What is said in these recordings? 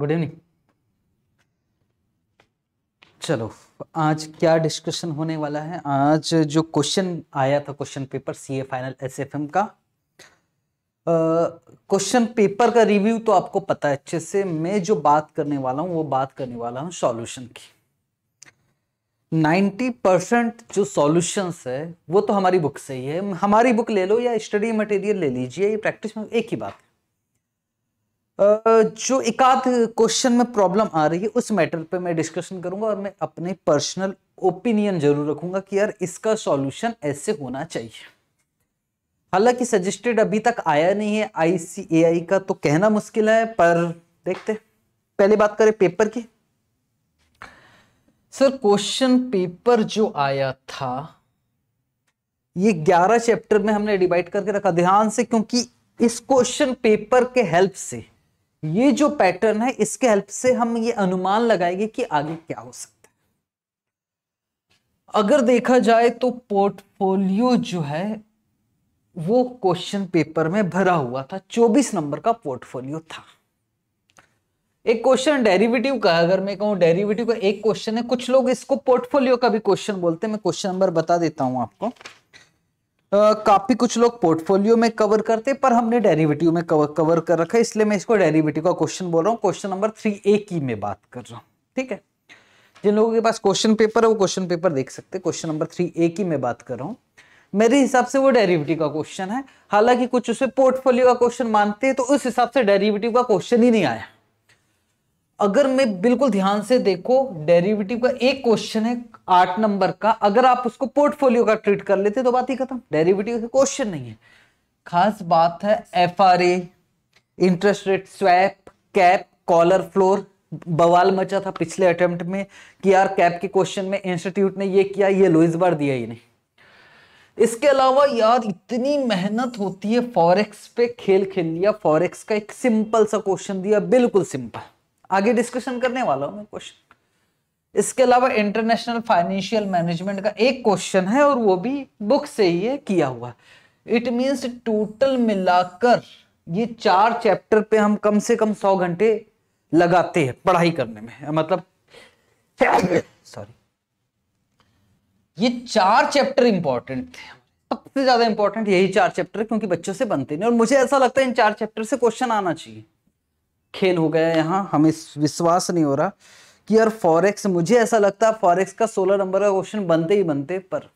good evening चलो आज क्या डिस्कशन होने वाला है आज जो क्वेश्चन आया था question paper CA final SFM का क्वेश्चन uh, पेपर का रिव्यू तो आपको पता है अच्छे से मैं जो बात करने वाला हूँ वो बात करने वाला हूँ सॉल्यूशन की 90 परसेंट जो सॉल्यूशंस है वो तो हमारी बुक से ही है हमारी बुक ले लो या स्टडी मटेरियल ले लीजिए ये प्रैक्टिस में एक ही बात जो एकाध क्वेश्चन में प्रॉब्लम आ रही है उस मैटर पे मैं डिस्कशन करूंगा और मैं अपने पर्सनल ओपिनियन जरूर रखूंगा कि यार इसका सॉल्यूशन ऐसे होना चाहिए हालांकि सजेस्टेड अभी तक आया नहीं है आईसीएआई का तो कहना मुश्किल है पर देखते पहले बात करें पेपर की सर क्वेश्चन पेपर जो आया था ये 11 चैप्टर में हमने डिवाइड करके रखा ध्यान से क्योंकि इस क्वेश्चन पेपर के हेल्प से ये जो पैटर्न है इसके हेल्प से हम ये अनुमान लगाएंगे कि आगे क्या हो सकता है अगर देखा जाए तो पोर्टफोलियो जो है वो क्वेश्चन पेपर में भरा हुआ था 24 नंबर का पोर्टफोलियो था एक क्वेश्चन डेरिवेटिव का अगर मैं कहूं डेरिवेटिव का एक क्वेश्चन है कुछ लोग इसको पोर्टफोलियो का भी क्वेश्चन बोलते हैं मैं क्वेश्चन नंबर बता देता हूं आपको काफ़ी कुछ लोग पोर्टफोलियो में कवर करते पर हमने डेरिवेटिव में कवर कवर कर रखा है इसलिए मैं इसको डेरिवेटिव का क्वेश्चन बोल रहा हूँ क्वेश्चन नंबर थ्री ए की में बात कर रहा हूँ ठीक है जिन लोगों के पास क्वेश्चन पेपर है वो क्वेश्चन पेपर देख सकते हैं क्वेश्चन नंबर थ्री ए की मैं बात कर रहा हूँ मेरे हिसाब से वो डेरिवेटिव का क्वेश्चन है हालांकि कुछ उसे पोर्टफोलियो का क्वेश्चन मानते हैं तो उस हिसाब से डेरिवेटिव का क्वेश्चन ही नहीं आया अगर मैं बिल्कुल ध्यान से देखो डेरिवेटिव का एक क्वेश्चन है आठ नंबर का अगर आप उसको पोर्टफोलियो का ट्रीट कर लेते तो बात ही खत्म डेरिवेटिव का क्वेश्चन नहीं है खास बात है F R A interest rate swap cap collar floor बवाल मचा था पिछले अटेम्प्ट में कि यार कैप के क्वेश्चन में इंस्टीट्यूट ने ये किया ये लो इस बार दिया ही नहीं इसके अलावा यार इतनी मेहनत होती है फॉरेक्स पे खेल खेल लिया फॉरेक्स का एक सिंपल सा क्वेश्चन दिया बिल्कुल सिंपल आगे डिस्कशन करने वाला हूं मैं क्वेश्चन इसके अलावा इंटरनेशनल फाइनेंशियल मैनेजमेंट का एक क्वेश्चन है और वो भी बुक से ही है किया हुआ इट मीन्स टोटल मिलाकर ये चार चैप्टर पे हम कम से कम सौ घंटे लगाते हैं पढ़ाई करने में मतलब सॉरी ये चार चैप्टर इंपॉर्टेंट थे सबसे ज्यादा इंपॉर्टेंट यही चार चैप्टर क्योंकि बच्चों से बनते नहीं और मुझे ऐसा लगता है इन चार चैप्टर से क्वेश्चन आना चाहिए खेल हो गया यहाँ हमें विश्वास नहीं हो रहा कि यार फॉरेक्स मुझे ऐसा लगता है फॉरेक्स का सोलह नंबर का क्वेश्चन बनते ही बनते पर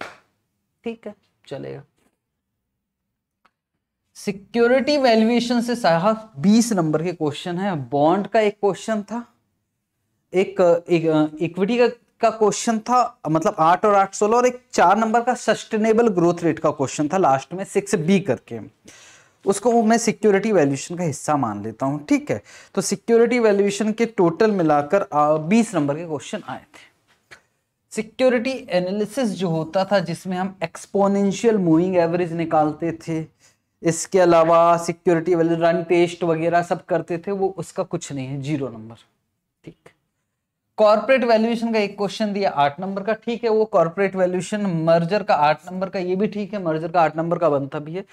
ठीक है चलेगा सिक्योरिटी वैल्यूएशन से साहब बीस नंबर के क्वेश्चन है बॉन्ड का एक क्वेश्चन था एक इक्विटी का का क्वेश्चन था मतलब आठ और आठ सोलह और एक चार नंबर का सस्टेनेबल ग्रोथ रेट का क्वेश्चन था लास्ट में सिक्स बी करके उसको मैं सिक्योरिटी वैल्यूशन का हिस्सा मान लेता हूँ ठीक है तो सिक्योरिटी वैल्यूएशन के टोटल मिलाकर बीस नंबर के क्वेश्चन आए थे सिक्योरिटी एनालिसिस जो होता था जिसमें हम एक्सपोनेंशियल मूविंग एवरेज निकालते थे इसके अलावा सिक्योरिटी वैल्यू रन टेस्ट वगैरह सब करते थे वो उसका कुछ नहीं है जीरो नंबर ठीक कॉर्पोरेट वैल्यूएशन का एक क्वेश्चन दिया आठ नंबर का ठीक है वो कॉर्पोरेट वैल्यूएशन मर्जर का आठ नंबर का ये भी ठीक है मर्जर का आठ नंबर का बनता भी है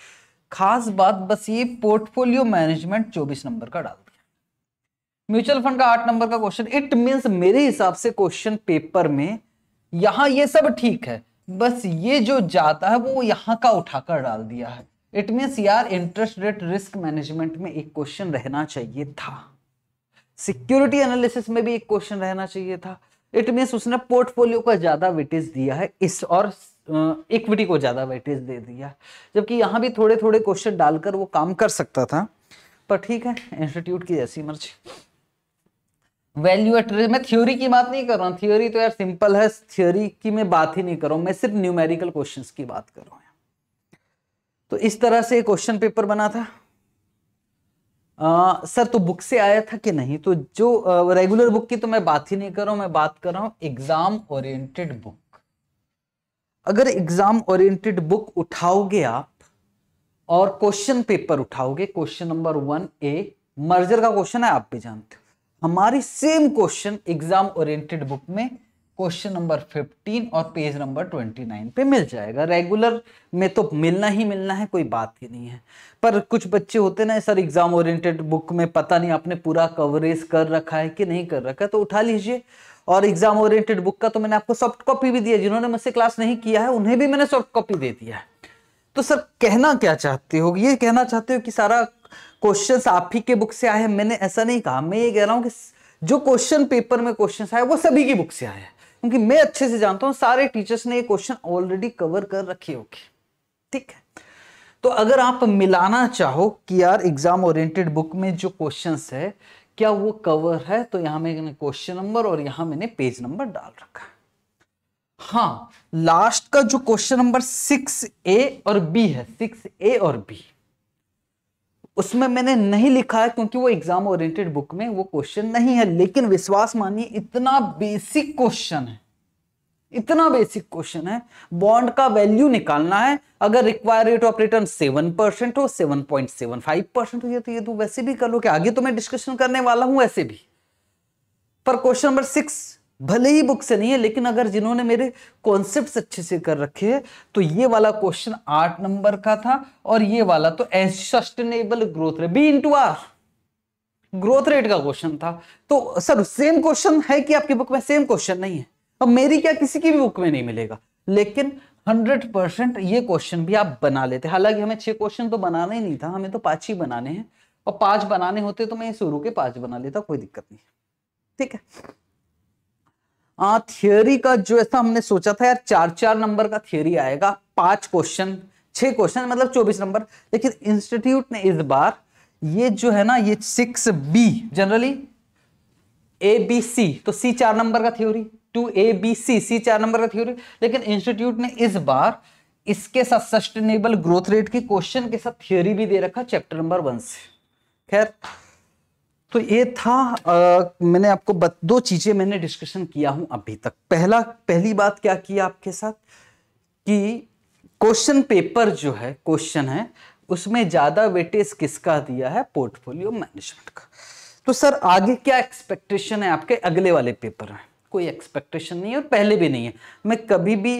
खास बात बस ये पोर्टफोलियो मैनेजमेंट 24 नंबर का डाल दिया म्यूचुअल फंड का आठ नंबर का क्वेश्चन इट मीन्स मेरे हिसाब से क्वेश्चन पेपर में यहां ये सब ठीक है बस ये जो जाता है वो यहां का उठाकर डाल दिया है इट मीन्स यार इंटरेस्ट रेट रिस्क मैनेजमेंट में एक क्वेश्चन रहना चाहिए था सिक्योरिटी एनालिसिस में भी एक क्वेश्चन रहना चाहिए था इट मींस उसने पोर्टफोलियो का ज्यादा वेटेज दिया है इस और इक्विटी को ज़्यादा वेटेज दे दिया जबकि यहाँ भी थोड़े थोड़े क्वेश्चन डालकर वो काम कर सकता था पर ठीक है इंस्टीट्यूट की जैसी मर्जी वैल्यू एट मैं थ्योरी की बात नहीं कर रहा हूँ थ्योरी तो यार सिंपल है थ्योरी की मैं बात ही नहीं कर रहा हूँ मैं सिर्फ न्यूमेरिकल क्वेश्चन की बात कर रहा हूँ तो इस तरह से क्वेश्चन पेपर बना था आ, सर तो बुक से आया था कि नहीं तो जो आ, रेगुलर बुक की तो मैं बात ही नहीं कर रहा हूं मैं बात कर रहा हूं एग्जाम ओरिएंटेड बुक अगर एग्जाम ओरिएंटेड बुक उठाओगे आप और क्वेश्चन पेपर उठाओगे question number one A merger का क्वेश्चन है आप भी जानते हो हमारी same question exam oriented book में क्वेश्चन नंबर 15 और पेज नंबर 29 पे मिल जाएगा रेगुलर में तो मिलना ही मिलना है कोई बात ही नहीं है पर कुछ बच्चे होते ना सर एग्जाम ओरिएंटेड बुक में पता नहीं आपने पूरा कवरेज कर रखा है कि नहीं कर रखा है तो उठा लीजिए और एग्जाम ओरिएंटेड बुक का तो मैंने आपको सॉफ्ट कॉपी भी दिया जिन्होंने मुझसे क्लास नहीं किया है उन्हें भी मैंने सॉफ्ट कॉपी दे दिया है तो सर कहना क्या चाहते हो ये कहना चाहते हो कि सारा क्वेश्चन आप ही के बुक से आए हैं मैंने ऐसा नहीं कहा मैं ये कह रहा हूँ कि जो क्वेश्चन पेपर में क्वेश्चन आए वो सभी की बुक से आए हैं क्योंकि मैं अच्छे से जानता हूँ सारे टीचर्स ने ये क्वेश्चन ऑलरेडी कवर कर रखे होंगे ठीक है तो अगर आप मिलाना चाहो कि यार एग्जाम ओरिएंटेड बुक में जो क्वेश्चंस है क्या वो कवर है तो यहां मैंने क्वेश्चन नंबर और यहां मैंने पेज नंबर डाल रखा है हाँ लास्ट का जो क्वेश्चन नंबर सिक्स ए और बी है सिक्स ए और बी उसमें मैंने नहीं लिखा है क्योंकि वो एग्जाम ओरिएंटेड बुक में वो क्वेश्चन नहीं है लेकिन विश्वास मानिए इतना बेसिक क्वेश्चन है इतना बेसिक क्वेश्चन है बॉन्ड का वैल्यू निकालना है अगर require rate of return seven percent हो seven point seven five percent हो तो ये तो वैसे भी कर लो कि आगे तो मैं डिस्कशन करने वाला हूं ऐसे भी पर क्वेश्चन नंबर सिक्स भले ही बुक से नहीं है लेकिन अगर जिन्होंने मेरे कॉन्सेप्ट अच्छे से कर रखे तो ये वाला क्वेश्चन आठ नंबर का था और ये वाला तो sustainable growth rate B into R growth rate का क्वेश्चन था तो सर सेम क्वेश्चन है कि आपकी बुक में सेम क्वेश्चन नहीं है अब मेरी क्या किसी की भी बुक में नहीं मिलेगा लेकिन हंड्रेड परसेंट ये क्वेश्चन भी आप बना लेते हालांकि हमें छह क्वेश्चन तो बनाना ही नहीं था हमें तो पांच ही बनाने हैं और पांच बनाने होते तो मैं शुरू के पांच बना लेता कोई दिक्कत नहीं ठीक है आ, थियोरी का जो ऐसा हमने सोचा था यार चार चार नंबर का थियोरी आएगा पांच क्वेश्चन छह क्वेश्चन मतलब चौबीस नंबर लेकिन इंस्टीट्यूट ने इस बार ये जो है ना ये six B generally A B C तो सी चार नंबर का theory two A B C C चार नंबर का थ्योरी लेकिन इंस्टीट्यूट ने इस बार इसके साथ सस्टेनेबल ग्रोथ रेट के क्वेश्चन के साथ थ्योरी भी दे रखा चैप्टर नंबर वन से खैर तो ये था आ, मैंने आपको बत, दो चीजें मैंने डिस्कशन किया हूं अभी तक पहला पहली बात क्या की आपके साथ कि क्वेश्चन पेपर जो है क्वेश्चन है उसमें ज्यादा वेटेज किसका दिया है पोर्टफोलियो मैनेजमेंट का तो सर आगे क्या एक्सपेक्टेशन है आपके अगले वाले पेपर में कोई एक्सपेक्टेशन नहीं है और पहले भी नहीं है मैं कभी भी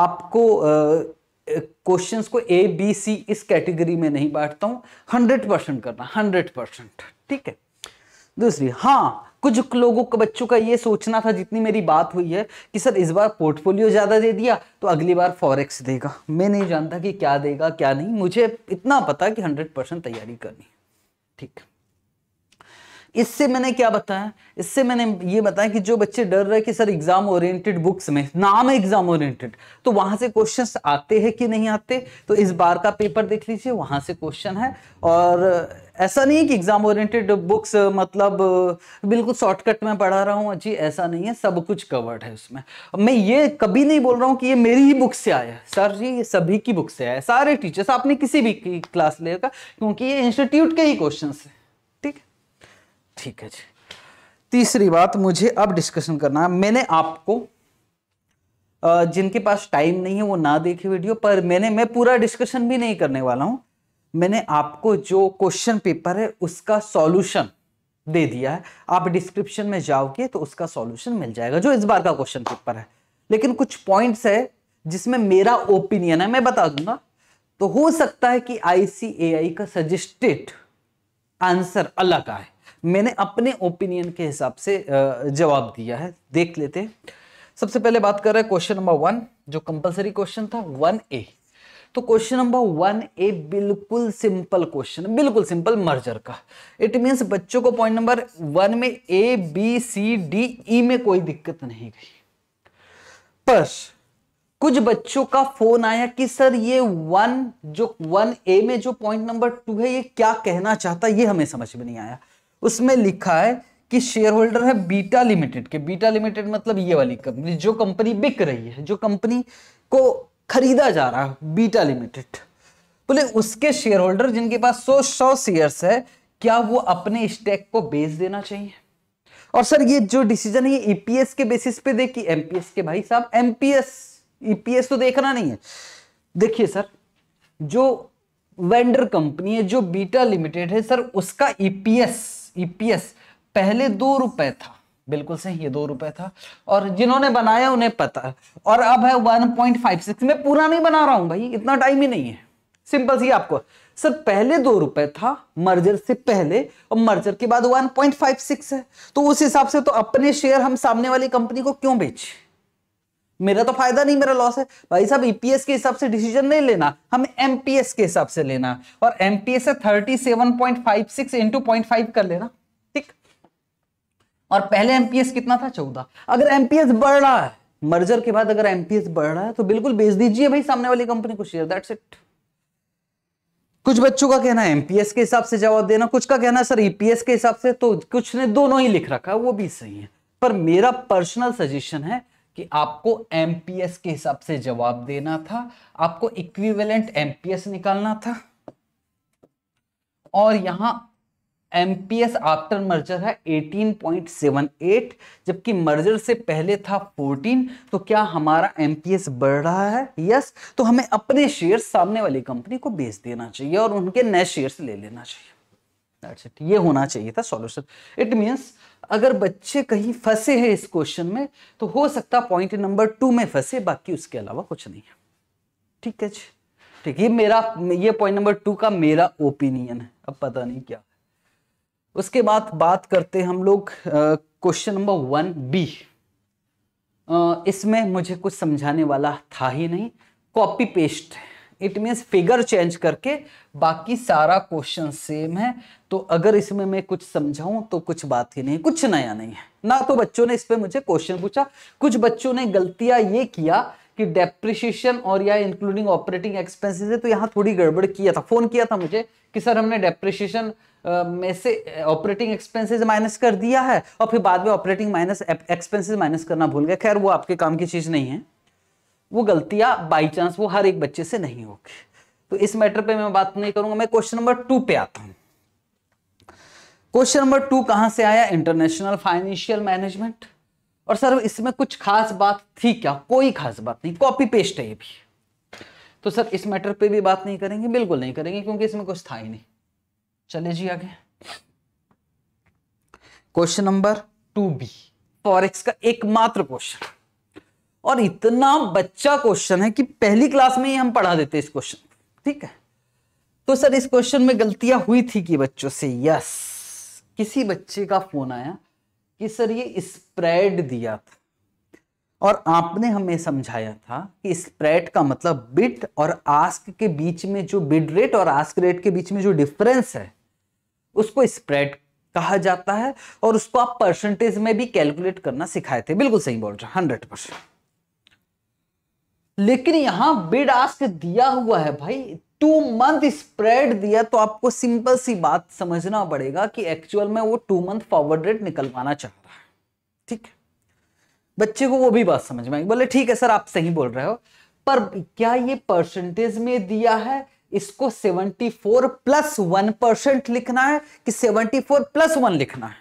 आपको क्वेश्चन को ए बी सी इस कैटेगरी में नहीं बांटता हूँ हंड्रेड परसेंट करना हंड्रेड परसेंट ठीक है दूसरी हाँ कुछ लोगों का बच्चों का ये सोचना था जितनी मेरी बात हुई है कि सर इस बार पोर्टफोलियो ज़्यादा दे दिया तो अगली बार फॉरेक्स देगा मैं नहीं जानता कि क्या देगा क्या नहीं मुझे इतना पता कि हंड्रेड परसेंट तैयारी करनी ठीक है इससे मैंने क्या बताया इससे मैंने ये बताया कि जो बच्चे डर रहे कि सर एग्जाम ओरिएंटेड बुक्स में नाम है एग्जाम ओरिएंटेड तो वहां से क्वेश्चंस आते हैं कि नहीं आते तो इस बार का पेपर देख लीजिए वहां से क्वेश्चन है और ऐसा नहीं है कि एग्जाम ओरिएंटेड बुक्स मतलब बिल्कुल शॉर्टकट में पढ़ा रहा हूँ जी ऐसा नहीं है सब कुछ कवर्ड है उसमें मैं ये कभी नहीं बोल रहा हूँ कि ये मेरी ही बुक से आया सर जी ये सभी की बुक से आया सारे टीचर्स आपने किसी भी क्लास लेगा क्योंकि ये इंस्टीट्यूट के ही क्वेश्चन है ठीक है जी तीसरी बात मुझे अब डिस्कशन करना है मैंने आपको जिनके पास टाइम नहीं है वो ना देखे वीडियो पर मैंने मैं पूरा डिस्कशन भी नहीं करने वाला हूं मैंने आपको जो क्वेश्चन पेपर है उसका सॉल्यूशन दे दिया है आप डिस्क्रिप्शन में जाओगे तो उसका सॉल्यूशन मिल जाएगा जो इस बार का क्वेश्चन पेपर है लेकिन कुछ पॉइंट्स है जिसमें मेरा ओपिनियन है मैं बता दूंगा तो हो सकता है कि आईसीएआई का सजेस्टेड आंसर अलग आए मैंने अपने ओपिनियन के हिसाब से जवाब दिया है देख लेते हैं सबसे पहले बात कर रहे हैं क्वेश्चन नंबर वन जो कंपलसरी क्वेश्चन था वन ए तो क्वेश्चन नंबर वन ए बिल्कुल सिंपल क्वेश्चन बिल्कुल सिंपल मर्जर का इट मींस बच्चों को पॉइंट नंबर वन में ए बी सी डी ई में कोई दिक्कत नहीं गई पर कुछ बच्चों का फोन आया कि सर ये वन जो वन ए में जो पॉइंट नंबर टू है ये क्या कहना चाहता ये हमें समझ में नहीं आया उसमें लिखा है कि शेयर होल्डर है बीटा लिमिटेड के बीटा लिमिटेड मतलब ये वाली कंपनी जो कंपनी बिक रही है जो कंपनी को खरीदा जा रहा है बीटा लिमिटेड बोले उसके शेयर होल्डर जिनके पास सौ सौ शेयर्स है क्या वो अपने स्टेक को बेच देना चाहिए और सर ये जो डिसीजन है ये ईपीएस e के बेसिस पे देखिए एमपीएस के भाई साहब एमपीएस ईपीएस e तो देखना नहीं है देखिए सर जो वेंडर कंपनी है जो बीटा लिमिटेड है सर उसका ईपीएस e ईपीएस e पहले दो रुपए था बिल्कुल सही ये दो रुपए था और जिन्होंने बनाया उन्हें पता और अब है वन पॉइंट फाइव सिक्स मैं पूरा नहीं बना रहा हूं भाई इतना टाइम ही नहीं है सिंपल सी आपको सर पहले दो रुपए था मर्जर से पहले और मर्जर के बाद वन पॉइंट फाइव सिक्स है तो उस हिसाब से तो अपने शेयर हम सामने वाली कंपनी को क्यों बेचे मेरा तो फायदा नहीं मेरा लॉस है भाई साहब ईपीएस e के हिसाब से डिसीजन नहीं लेना हम एमपीएस के हिसाब से लेना और एमपीएस से thirty seven point five six into point five कर लेना ठीक और पहले एमपीएस कितना था चौदह अगर एमपीएस बढ़ रहा है मर्जर के बाद अगर एमपीएस बढ़ रहा है तो बिल्कुल बेच दीजिए भाई सामने वाली कंपनी को शेयर दैट्स इट कुछ बच्चों का कहना है एमपीएस के हिसाब से जवाब देना कुछ का कहना सर ईपीएस e के हिसाब से तो कुछ ने दोनों ही लिख रखा है वो भी सही है पर मेरा पर्सनल सजेशन है कि आपको एम के हिसाब से जवाब देना था आपको इक्विवेलेंट एम निकालना था और यहां एम आफ्टर मर्जर है 18.78 जबकि मर्जर से पहले था 14 तो क्या हमारा एम बढ़ रहा है यस तो हमें अपने शेयर सामने वाली कंपनी को बेच देना चाहिए और उनके नए शेयर्स ले लेना चाहिए दैट्स इट ये होना चाहिए था सॉल्यूशन इट मीन्स अगर बच्चे कहीं फंसे हैं इस क्वेश्चन में तो हो सकता पॉइंट नंबर टू में फंसे बाकी उसके अलावा कुछ नहीं है ठीक है जी ठीक ये मेरा ये पॉइंट नंबर टू का मेरा ओपिनियन है अब पता नहीं क्या उसके बाद बात करते हैं हम लोग क्वेश्चन नंबर वन बी इसमें मुझे कुछ समझाने वाला था ही नहीं कॉपी पेस्ट है इट मीन्स फिगर चेंज करके बाकी सारा क्वेश्चन सेम है तो अगर इसमें मैं कुछ समझाऊं तो कुछ बात ही नहीं कुछ नया नहीं है ना तो बच्चों ने इस पर मुझे क्वेश्चन पूछा कुछ बच्चों ने गलतियां ये किया कि डेप्रिशिएशन और या इंक्लूडिंग ऑपरेटिंग एक्सपेंसेस है तो यहाँ थोड़ी गड़बड़ किया था फोन किया था मुझे कि सर हमने डेप्रिशिएशन में से ऑपरेटिंग एक्सपेंसेस माइनस कर दिया है और फिर बाद में ऑपरेटिंग माइनस एक्सपेंसेस माइनस करना भूल गया खैर वो आपके काम की चीज़ नहीं है वो गलतियां बाई चांस वो हर एक बच्चे से नहीं होगी तो इस मैटर पे मैं बात नहीं करूंगा मैं क्वेश्चन नंबर टू पे आता हूं क्वेश्चन नंबर टू कहां से आया इंटरनेशनल फाइनेंशियल मैनेजमेंट और सर इसमें कुछ खास बात थी क्या कोई खास बात नहीं कॉपी पेस्ट है ये भी तो सर इस मैटर पे भी बात नहीं करेंगे बिल्कुल नहीं करेंगे क्योंकि इसमें कुछ था ही नहीं चले जी आगे question number two B forex का एकमात्र क्वेश्चन और इतना बच्चा क्वेश्चन है कि पहली क्लास में ही हम पढ़ा देते इस क्वेश्चन ठीक है तो सर इस क्वेश्चन में गलतियां हुई थी कि बच्चों से यस किसी बच्चे का फोन आया कि सर ये स्प्रेड दिया था और आपने हमें समझाया था कि स्प्रेड का मतलब बिट और आस्क के बीच में जो बिड रेट और आस्क रेट के बीच में जो डिफरेंस है उसको स्प्रेड कहा जाता है और उसको आप परसेंटेज में भी कैलकुलेट करना सिखाए थे बिल्कुल सही बोल रहे हंड्रेड परसेंट लेकिन यहां बिड आस्क दिया हुआ है भाई टू मंथ स्प्रेड दिया तो आपको सिंपल सी बात समझना पड़ेगा कि एक्चुअल में वो टू मंथ फॉरवर्ड रेट निकलवाना चाह रहा है ठीक है बच्चे को वो भी बात समझ में आई बोले ठीक है सर आप सही बोल रहे हो पर क्या ये परसेंटेज में दिया है इसको 74 प्लस वन परसेंट लिखना है कि 74 प्लस वन लिखना है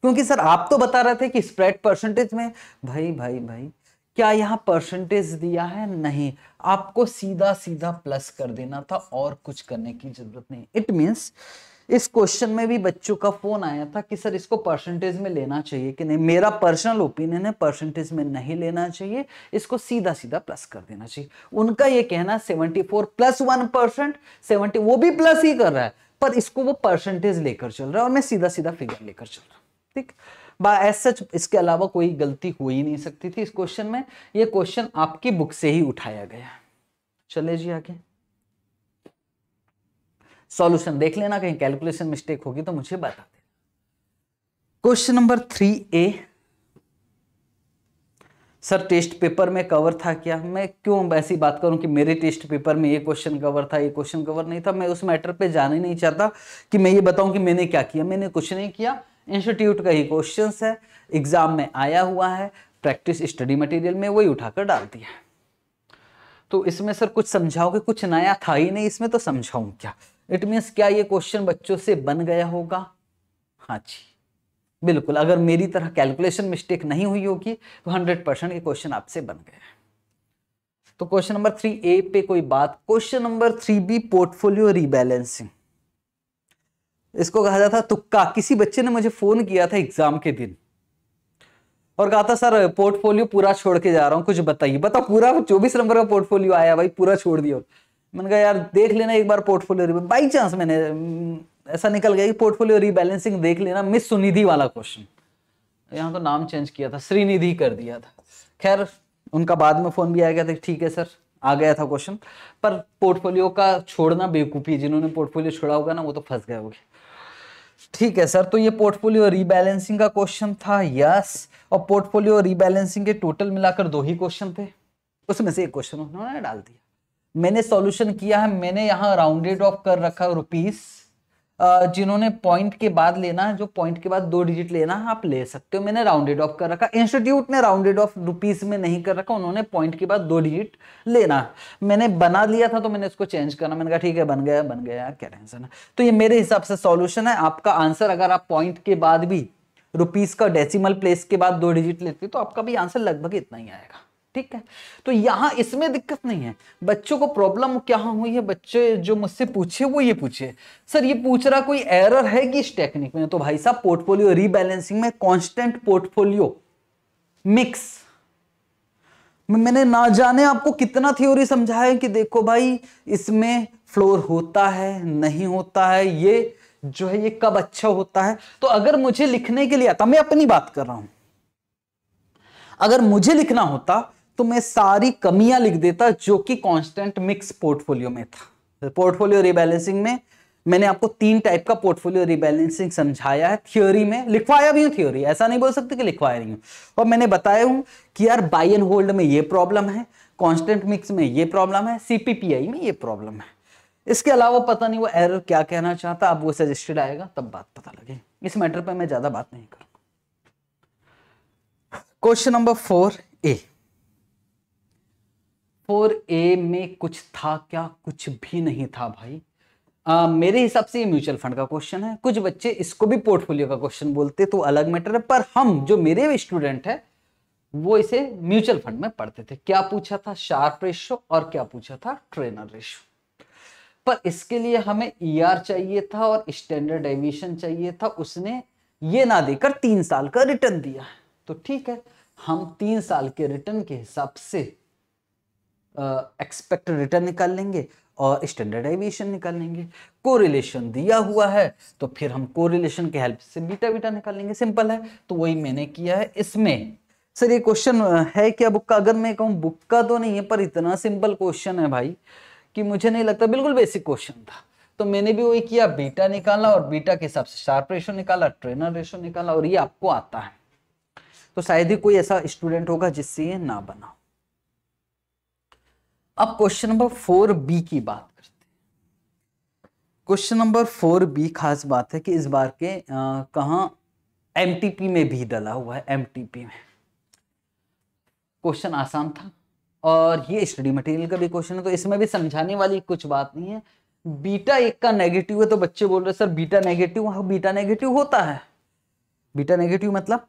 क्योंकि सर आप तो बता रहे थे कि स्प्रेड परसेंटेज में भाई भाई भाई क्या यहाँ परसेंटेज दिया है नहीं आपको सीधा सीधा प्लस कर देना था और कुछ करने की जरूरत नहीं इट मीन्स इस क्वेश्चन में भी बच्चों का फोन आया था कि सर इसको परसेंटेज में लेना चाहिए कि नहीं मेरा पर्सनल ओपिनियन है परसेंटेज में नहीं लेना चाहिए इसको सीधा सीधा प्लस कर देना चाहिए उनका ये कहना 74 प्लस वन परसेंट सेवेंटी वो भी प्लस ही कर रहा है पर इसको वो परसेंटेज लेकर चल रहा है और मैं सीधा सीधा फिगर लेकर चल रहा हूँ ठीक बा सच इसके अलावा कोई गलती हो ही नहीं सकती थी इस क्वेश्चन में ये क्वेश्चन आपकी बुक से ही उठाया गया चले जी आगे सॉल्यूशन देख लेना कहीं कैलकुलेशन मिस्टेक होगी तो मुझे बता दे question number three A sir test paper में कवर था क्या मैं क्यों ऐसी बात करूं कि मेरे टेस्ट पेपर में ये क्वेश्चन कवर था ये क्वेश्चन कवर नहीं था मैं उस मैटर पे जाना ही नहीं चाहता कि मैं ये बताऊं कि मैंने क्या किया मैंने कुछ नहीं किया इंस्टीट्यूट का ही क्वेश्चन है एग्जाम में आया हुआ है प्रैक्टिस स्टडी मटेरियल में वही उठाकर डाल दिया है तो इसमें सर कुछ समझाओगे कुछ नया था ही नहीं इसमें तो समझाऊं क्या इट मीन्स क्या ये क्वेश्चन बच्चों से बन गया होगा हाँ जी बिल्कुल अगर मेरी तरह कैलकुलेशन मिस्टेक नहीं हुई होगी तो हंड्रेड परसेंट ये क्वेश्चन आपसे बन गया है तो क्वेश्चन नंबर थ्री ए पे कोई बात question number three B portfolio rebalancing इसको कहा जाता तुक्का किसी बच्चे ने मुझे फोन किया था एग्जाम के दिन और कहा था सर पोर्टफोलियो पूरा छोड़ के जा रहा हूँ कुछ बताइए बताओ पूरा चौबीस नंबर का पोर्टफोलियो आया भाई पूरा छोड़ दिया मैंने कहा यार देख लेना एक बार पोर्टफोलियो बाई चांस मैंने हम्म, ऐसा निकल गया कि पोर्टफोलियो रिबैलेंसिंग देख लेना मिस सुनिधि वाला क्वेश्चन यहाँ तो नाम चेंज किया था श्रीनिधि कर दिया था खैर उनका बाद में फोन भी आ गया था ठीक है सर आ गया था क्वेश्चन पर पोर्टफोलियो का छोड़ना बेवकूफ़ी जिन्होंने पोर्टफोलियो छोड़ा होगा ना वो तो फंस गए होगी ठीक है सर तो ये पोर्टफोलियो रीबैलेंसिंग का क्वेश्चन था यस और पोर्टफोलियो रीबैलेंसिंग के टोटल मिलाकर दो ही क्वेश्चन थे उसमें से एक क्वेश्चन उन्होंने डाल दिया मैंने सॉल्यूशन किया है मैंने यहाँ राउंडेड ऑफ कर रखा रुपीज़ जिन्होंने पॉइंट के बाद लेना है जो पॉइंट के बाद दो डिजिट लेना है आप ले सकते हो मैंने राउंडेड ऑफ कर रखा इंस्टीट्यूट ने राउंडेड ऑफ रुपीस में नहीं कर रखा उन्होंने पॉइंट के बाद दो डिजिट लेना मैंने बना लिया था तो मैंने इसको चेंज करना मैंने कहा ठीक है बन गया बन गया क्या टेंशन है तो ये मेरे हिसाब से सोल्यूशन है आपका आंसर अगर आप पॉइंट के बाद भी रुपीज का डेसीमल प्लेस के बाद दो डिजिट लेते हो तो आपका भी आंसर लगभग इतना ही आएगा ठीक है तो यहाँ इसमें दिक्कत नहीं है बच्चों को प्रॉब्लम क्या हुई है बच्चे जो मुझसे पूछे वो ये पूछे सर ये पूछ रहा कोई एरर है कि इस टेक्निक में तो भाई साहब पोर्टफोलियो रीबैलेंसिंग में कांस्टेंट पोर्टफोलियो मिक्स मैंने ना जाने आपको कितना थ्योरी समझाया कि देखो भाई इसमें फ्लोर होता है नहीं होता है ये जो है ये कब अच्छा होता है तो अगर मुझे लिखने के लिए आता मैं अपनी बात कर रहा हूं अगर मुझे लिखना होता तो मैं सारी कमियां लिख देता जो कि कांस्टेंट मिक्स पोर्टफोलियो में था पोर्टफोलियो रिबैलेंसिंग में मैंने आपको तीन टाइप का पोर्टफोलियो रिबैलेंसिंग समझाया है थ्योरी में लिखवाया भी हूँ थ्योरी ऐसा नहीं बोल सकते कि लिखवाया नहीं हूँ और मैंने बताया हूँ कि यार बाई एंड होल्ड में ये प्रॉब्लम है कॉन्स्टेंट मिक्स में ये प्रॉब्लम है सीपीपीआई में ये प्रॉब्लम है इसके अलावा पता नहीं वो एरर क्या कहना चाहता अब वो सजेस्टेड आएगा तब बात पता लगे इस मैटर पर मैं ज़्यादा बात नहीं करूँगा question number four A four A में कुछ था क्या कुछ भी नहीं था भाई आ, मेरे हिसाब से ये म्यूचुअल फंड का क्वेश्चन है कुछ बच्चे इसको भी पोर्टफोलियो का क्वेश्चन बोलते तो अलग मैटर है पर हम जो मेरे स्टूडेंट है वो इसे म्यूचुअल फंड में पढ़ते थे क्या पूछा था शार्प रेशो और क्या पूछा था ट्रेनर रेशो पर इसके लिए हमें ईआर e ER चाहिए था और स्टैंडर्ड एविशन चाहिए था उसने ये ना देकर तीन साल का रिटर्न दिया तो ठीक है हम तीन साल के रिटर्न के हिसाब से एक्सपेक्टेड रिटर्न निकाल लेंगे और स्टैंडर्ड एविएशन निकाल लेंगे कोरिलेशन दिया हुआ है तो फिर हम कोरिलेशन के हेल्प से बीटा बीटा निकाल लेंगे सिंपल है तो वही मैंने किया है इसमें सर ये क्वेश्चन है क्या बुक का अगर मैं कहूँ बुक का तो नहीं है पर इतना सिंपल क्वेश्चन है भाई कि मुझे नहीं लगता बिल्कुल बेसिक क्वेश्चन था तो मैंने भी वही किया बीटा निकाला और बीटा के हिसाब से शार्प रेशो निकाला ट्रेनर रेशो निकाला और ये आपको आता है तो शायद ही कोई ऐसा स्टूडेंट होगा जिससे ये ना बना अब क्वेश्चन नंबर फोर बी की बात करते हैं क्वेश्चन नंबर फोर बी खास बात है कि इस बार के कहा एमटीपी में भी डला हुआ है एमटीपी में क्वेश्चन आसान था और ये स्टडी मटेरियल का भी क्वेश्चन है तो इसमें भी समझाने वाली कुछ बात नहीं है बीटा एक का नेगेटिव है तो बच्चे बोल रहे सर बीटा नेगेटिव हाँ बीटा नेगेटिव होता है बीटा नेगेटिव मतलब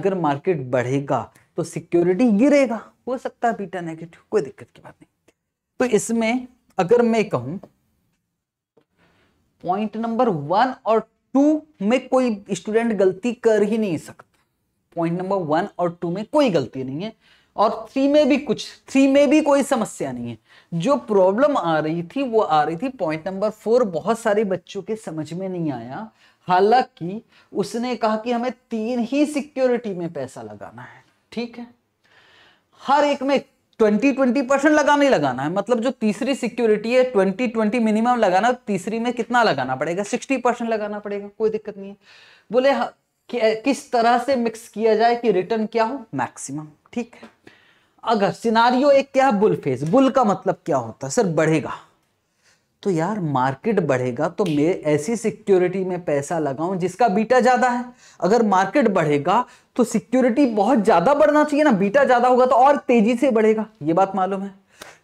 अगर मार्केट बढ़ेगा तो सिक्योरिटी गिरेगा हो सकता है बीटा नेगेटिव कोई दिक्कत की बात नहीं तो इसमें अगर मैं कहूं पॉइंट नंबर वन और टू में कोई स्टूडेंट गलती कर ही नहीं सकता पॉइंट नंबर वन और टू में कोई गलती नहीं है और थ्री में भी कुछ थ्री में भी कोई समस्या नहीं है जो प्रॉब्लम आ रही थी वो आ रही थी पॉइंट नंबर फोर बहुत सारे बच्चों के समझ में नहीं आया हालांकि उसने कहा कि हमें तीन ही सिक्योरिटी में पैसा लगाना है ठीक है हर एक में ट्वेंटी ट्वेंटी परसेंट लगाना ही लगाना है मतलब जो तीसरी सिक्योरिटी है ट्वेंटी ट्वेंटी मिनिमम लगाना तीसरी में कितना लगाना पड़ेगा सिक्सटी परसेंट लगाना पड़ेगा कोई दिक्कत नहीं है बोले हाँ, कि, किस तरह से मिक्स किया जाए कि रिटर्न क्या हो मैक्सिमम ठीक है अगर सिनारियो एक क्या है बुल फेज बुल का मतलब क्या होता है सर बढ़ेगा तो यार मार्केट बढ़ेगा तो मैं ऐसी सिक्योरिटी में पैसा लगाऊं जिसका बीटा ज़्यादा है अगर मार्केट बढ़ेगा तो सिक्योरिटी बहुत ज़्यादा बढ़ना चाहिए ना बीटा ज़्यादा होगा तो और तेज़ी से बढ़ेगा ये बात मालूम है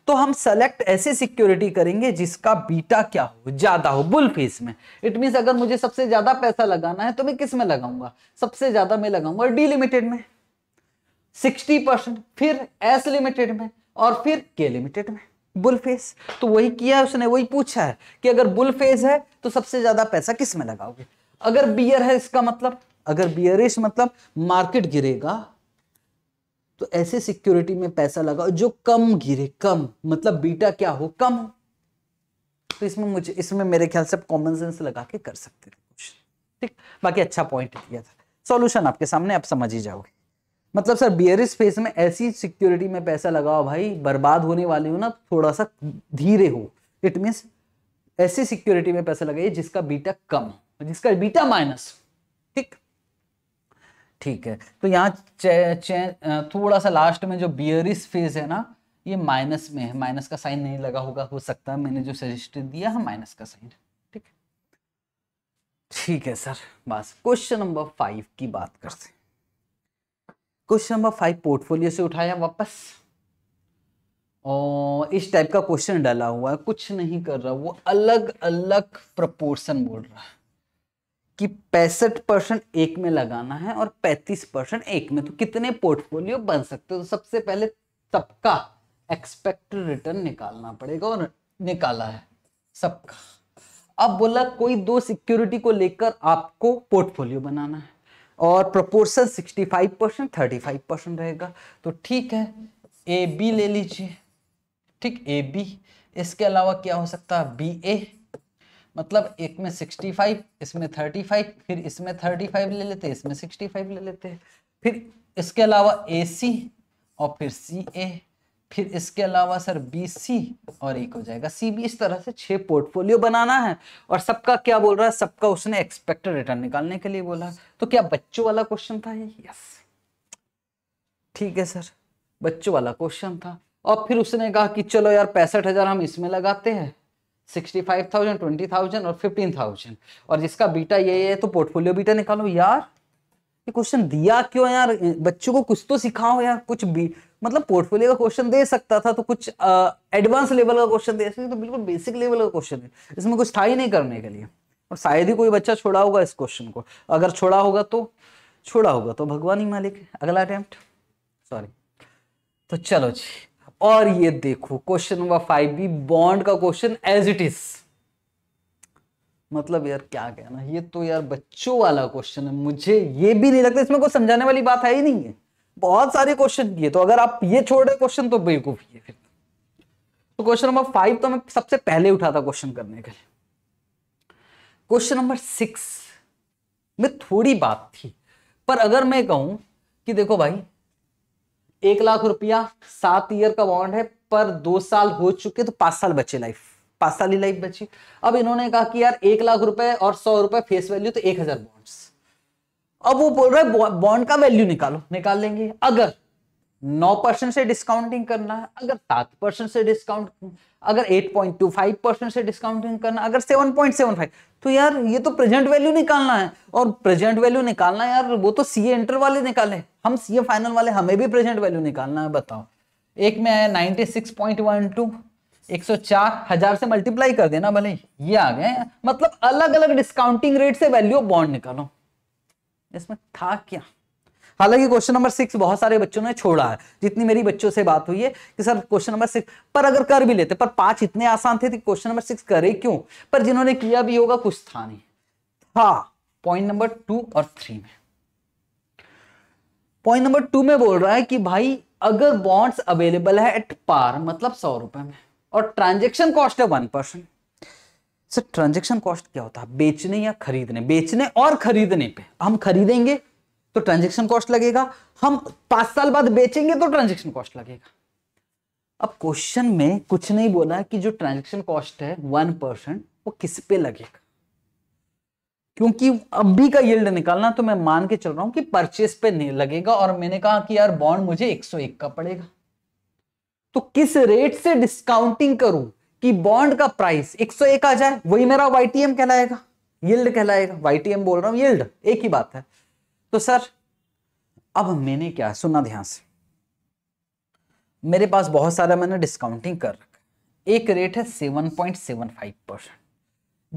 तो हम सेलेक्ट ऐसे सिक्योरिटी करेंगे जिसका बीटा क्या हो ज़्यादा हो बुल फीस में इट मीन अगर मुझे सबसे ज़्यादा पैसा लगाना है तो मैं किस में लगाऊंगा सबसे ज़्यादा मैं लगाऊंगा डी लिमिटेड में सिक्सटी परसेंट फिर एस लिमिटेड में और फिर के लिमिटेड में बुल फेस तो वही किया है उसने वही पूछा है कि अगर बुल फेस है तो सबसे ज्यादा पैसा किस में लगाओगे अगर बियर है इसका मतलब अगर इस मतलब मार्केट गिरेगा तो ऐसे सिक्योरिटी में पैसा लगाओ जो कम गिरे कम मतलब बीटा क्या हो कम हो तो इसमें मुझे इसमें मेरे ख्याल से कॉमन सेंस लगा के कर सकते थे कुछ ठीक बाकी अच्छा पॉइंट दिया था सॉल्यूशन आपके सामने आप समझ ही जाओगे मतलब सर बियरिस फेस में ऐसी सिक्योरिटी में पैसा लगाओ भाई बर्बाद होने वाली हो ना तो थोड़ा सा धीरे हो इट मीन्स ऐसी सिक्योरिटी में पैसा लगाइए जिसका बीटा कम जिसका बीटा माइनस ठीक ठीक है तो यहाँ थोड़ा सा लास्ट में जो बियरिस फेज है ना ये माइनस में है माइनस का साइन नहीं लगा होगा हो सकता है मैंने जो सजेस्ट दिया है माइनस का साइन ठीक ठीक है सर बस क्वेश्चन नंबर फाइव की बात करते हैं क्वेश्चन नंबर फाइव पोर्टफोलियो से उठाया वापस और इस टाइप का क्वेश्चन डाला हुआ है कुछ नहीं कर रहा वो अलग अलग प्रपोर्शन बोल रहा है कि पैंसठ परसेंट एक में लगाना है और पैंतीस परसेंट एक में तो कितने पोर्टफोलियो बन सकते हो तो सबसे पहले सबका एक्सपेक्टेड रिटर्न निकालना पड़ेगा और निकाला है सबका अब बोला कोई दो सिक्योरिटी को लेकर आपको पोर्टफोलियो बनाना है और प्रोपोर्शन 65 परसेंट थर्टी परसेंट रहेगा तो ठीक है ए बी ले लीजिए ठीक ए बी इसके अलावा क्या हो सकता है बी ए मतलब एक में 65 इसमें 35 फिर इसमें 35 ले लेते इसमें 65 ले लेते फिर इसके अलावा ए सी और फिर सी ए फिर इसके अलावा सर बी सी और एक हो जाएगा सी भी इस तरह से छह पोर्टफोलियो बनाना है और सबका क्या बोल रहा है सबका उसने एक्सपेक्टेड रिटर्न निकालने के लिए बोला तो क्या बच्चों वाला क्वेश्चन था ये यस ठीक है सर बच्चों वाला क्वेश्चन था और फिर उसने कहा कि चलो यार पैंसठ हजार हम इसमें लगाते हैं sixty five thousand twenty thousand और फिफ्टीन थाउजेंड और जिसका बीटा ये है तो पोर्टफोलियो बीटा निकालो यार ये क्वेश्चन दिया क्यों यार बच्चों को कुछ तो सिखाओ यार कुछ भी मतलब पोर्टफोलियो का क्वेश्चन दे सकता था तो कुछ एडवांस लेवल का क्वेश्चन दे सकते तो बिल्कुल बेसिक लेवल का क्वेश्चन है इसमें कुछ था ही नहीं करने के लिए और शायद ही कोई बच्चा छोड़ा होगा इस क्वेश्चन को अगर छोड़ा होगा तो छोड़ा होगा तो भगवान ही मालिक अगला अटैम्प्ट सॉरी तो चलो जी और ये देखो question number five B bond का क्वेश्चन एज इट इज मतलब यार क्या कहना ये तो यार बच्चों वाला क्वेश्चन है मुझे ये भी नहीं लगता इसमें कोई समझाने वाली बात है ही नहीं है बहुत सारे क्वेश्चन किए तो अगर आप ये छोड़ रहे क्वेश्चन तो बेवकूफी है फिर तो क्वेश्चन नंबर फाइव तो मैं सबसे पहले उठा था क्वेश्चन करने के लिए क्वेश्चन नंबर सिक्स में थोड़ी बात थी पर अगर मैं कहूं कि देखो भाई एक लाख रुपया सात ईयर का बॉन्ड है पर दो साल हो चुके तो पांच साल बचे लाइफ पांच साल ही लाइफ बची अब इन्होंने कहा कि यार एक लाख रुपए और सौ रुपए फेस वैल्यू तो एक हजार बॉन्ड्स अब वो बोल रहे बॉन्ड का वैल्यू निकालो निकाल लेंगे अगर नौ परसेंट से डिस्काउंटिंग करना है अगर सात परसेंट से डिस्काउंट अगर eight point two five percent से डिस्काउंटिंग करना अगर सेवन पॉइंट सेवन फाइव तो यार ये तो प्रेजेंट वैल्यू निकालना है और प्रेजेंट वैल्यू निकालना यार वो तो सी एंटर वाले निकाले हम सी फाइनल वाले हमें भी प्रेजेंट वैल्यू निकालना है बताओ एक में आया ninety six point one two एक सौ चार हजार से मल्टीप्लाई कर देना भले ये आ गए मतलब अलग अलग डिस्काउंटिंग रेट से वैल्यू ऑफ बॉन्ड निकालो इसमें था क्या हालांकि क्वेश्चन नंबर सिक्स बहुत सारे बच्चों ने छोड़ा है जितनी मेरी बच्चों से बात हुई है कि सर क्वेश्चन नंबर सिक्स पर अगर कर भी लेते पर पांच इतने आसान थे कि क्वेश्चन नंबर सिक्स करे क्यों पर जिन्होंने किया भी होगा कुछ था नहीं था पॉइंट नंबर टू और थ्री में पॉइंट नंबर टू में बोल रहा है कि भाई अगर बॉन्ड्स अवेलेबल है एट पार मतलब सौ रुपए में और ट्रांजेक्शन कॉस्ट है one percent sir transaction cost क्या होता है बेचने या खरीदने बेचने और खरीदने पे हम खरीदेंगे तो ट्रांजेक्शन कॉस्ट लगेगा हम पांच साल बाद बेचेंगे तो ट्रांजेक्शन कॉस्ट लगेगा अब क्वेश्चन में कुछ नहीं बोला कि जो ट्रांजेक्शन कॉस्ट है वन परसेंट वो किस पे लगेगा क्योंकि अभी का यील्ड निकालना तो मैं मान के चल रहा हूं कि परचेस पे नहीं लगेगा और मैंने कहा कि यार बॉन्ड मुझे 101 का पड़ेगा तो किस रेट से डिस्काउंटिंग करूं कि बॉन्ड का प्राइस 101 आ जाए वही मेरा वाईटीएम कहलाएगा यील्ड कहलाएगा वाईटीएम बोल रहा हूं यील्ड एक ही बात है तो सर अब मैंने क्या है ध्यान से मेरे पास बहुत सारा मैंने डिस्काउंटिंग कर रखा एक रेट है seven point seven five percent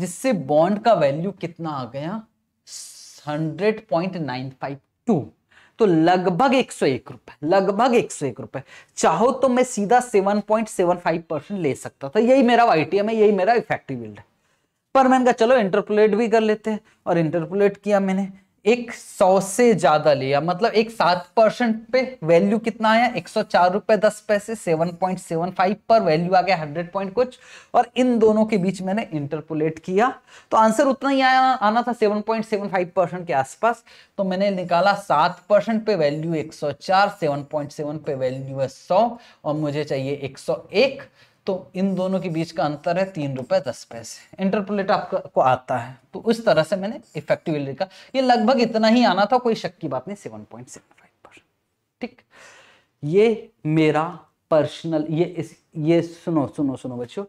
जिससे बॉन्ड का वैल्यू कितना आ गया hundred point nine five two तो लगभग एक सौ एक रुपए लगभग एक सौ एक रुपए चाहो तो मैं सीधा seven point seven five percent ले सकता था यही मेरा एम है यही मेरा इफेक्टिव है पर मैंने कहा चलो इंटरपोलेट भी कर लेते हैं और इंटरपोलेट किया मैंने एक सौ से ज्यादा लिया मतलब एक सात परसेंट पे वैल्यू कितना आया एक सौ चार रुपए दस पैसे सेवन पॉइंट सेवन फाइव पर वैल्यू आ गया हंड्रेड पॉइंट कुछ और इन दोनों के बीच मैंने इंटरपोलेट किया तो आंसर उतना ही आया आना था seven point seven five percent के आसपास तो मैंने निकाला सात परसेंट पे वैल्यू एक सौ चार सेवन पॉइंट सेवन पे वैल्यू है सौ और मुझे चाहिए एक सौ एक तो इन दोनों के बीच का अंतर है तीन रुपए दस पैसे इंटरपोलेट आपको आता है तो उस तरह से मैंने इफेक्टिव का ये लगभग इतना ही आना था कोई शक की बात नहीं सेवन पॉइंट सेवन फाइव पर ठीक ये मेरा पर्सनल ये इस ये सुनो सुनो सुनो बच्चों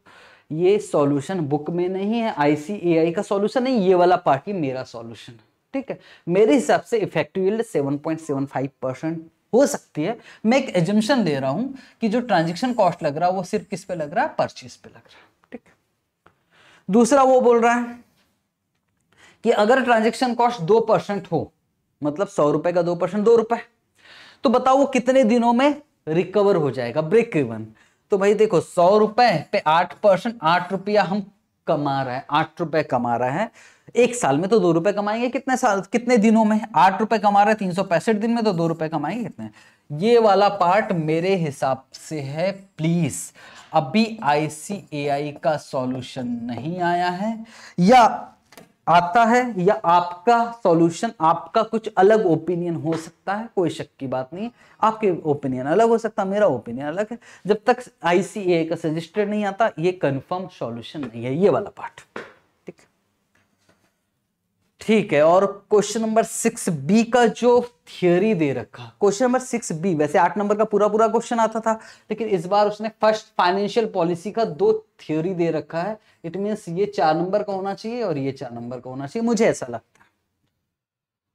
ये सॉल्यूशन बुक में नहीं है आईसीएआई का सॉल्यूशन नहीं ये वाला पार्टी मेरा सॉल्यूशन ठीक है मेरे हिसाब से effective seven point seven five percent हो सकती है मैं एक एजम्पन दे रहा हूं कि जो ट्रांजेक्शन कॉस्ट लग रहा है वो सिर्फ किस पे लग रहा है परचेज पे लग रहा है ठीक दूसरा वो बोल रहा है कि अगर ट्रांजेक्शन कॉस्ट दो परसेंट हो मतलब सौ रुपए का दो परसेंट दो रुपए तो बताओ वो कितने दिनों में रिकवर हो जाएगा ब्रेक इवन तो भाई देखो सौ रुपए पे आठ परसेंट आठ रुपया हम कमा रहे हैं आठ रुपए कमा रहे हैं एक साल में तो दो रुपए कमाएंगे कितने साल कितने दिनों में आठ रुपए कमा रहे तीन सौ पैंसठ दिन में तो दो रुपए कमाएंगे कितने ये वाला पार्ट मेरे हिसाब से है प्लीज अभी आईसीएआई का सॉल्यूशन नहीं आया है या आता है या आपका सॉल्यूशन आपका कुछ अलग ओपिनियन हो सकता है कोई शक की बात नहीं आपके ओपिनियन अलग हो सकता है मेरा ओपिनियन अलग है जब तक आईसीए का सजेस्टेड नहीं आता ये कंफर्म सॉल्यूशन नहीं है ये वाला पार्ट ठीक है और क्वेश्चन नंबर सिक्स बी का जो थियोरी दे रखा क्वेश्चन नंबर सिक्स बी वैसे आठ नंबर का पूरा पूरा क्वेश्चन आता था लेकिन इस बार उसने फर्स्ट फाइनेंशियल पॉलिसी का दो थियोरी दे रखा है इट मीन्स ये चार नंबर का होना चाहिए और ये चार नंबर का होना चाहिए मुझे ऐसा लगता है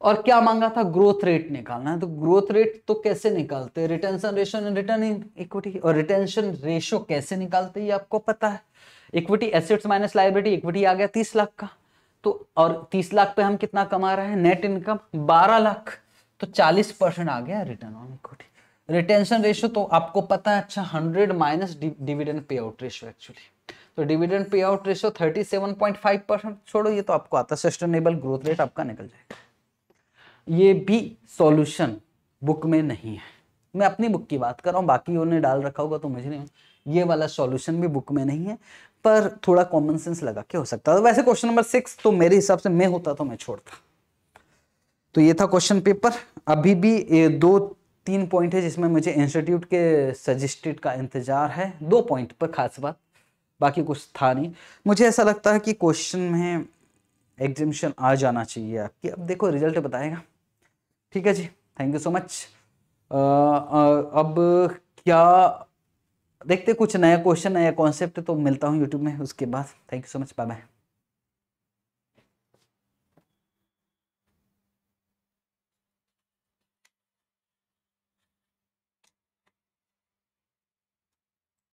और क्या मांगा था ग्रोथ रेट निकालना है तो ग्रोथ रेट तो कैसे निकालते हैं retention ratio return in equity और रिटेंशन रेशो कैसे निकालते ये आपको पता है equity assets minus liability equity आ गया तीस लाख का तो और तीस लाख पे हम कितना कमा रहे हैं नेट इनकम बारह लाख तो चालीस परसेंट आ गया return on equity retention ratio तो आपको पता है अच्छा hundred minus dividend pay out ratio actually तो dividend pay out ratio 37.5 percent छोड़ो ये तो आपको आता है सस्टेनेबल ग्रोथ रेट आपका निकल जाएगा ये भी सोल्यूशन बुक में नहीं है मैं अपनी बुक की बात कर रहा हूँ बाकी उन्होंने डाल रखा होगा तो मुझे नहीं ये वाला सॉल्यूशन भी बुक में नहीं है पर थोड़ा कॉमन सेंस लगा के हो सकता है वैसे क्वेश्चन नंबर सिक्स तो मेरे हिसाब से मैं होता तो मैं छोड़ता तो ये था क्वेश्चन पेपर अभी भी दो तीन पॉइंट है जिसमें मुझे इंस्टीट्यूट के सजेस्टेड का इंतजार है दो पॉइंट पर खास बात बाकी कुछ था नहीं मुझे ऐसा लगता है कि क्वेश्चन में एग्जिबिशन आ जाना चाहिए आपकी अब देखो रिजल्ट बताएगा ठीक है जी थैंक यू सो मच अब क्या देखते कुछ नया क्वेश्चन नया कॉन्सेप्ट तो मिलता हूँ यूट्यूब में उसके बाद thank you so much bye bye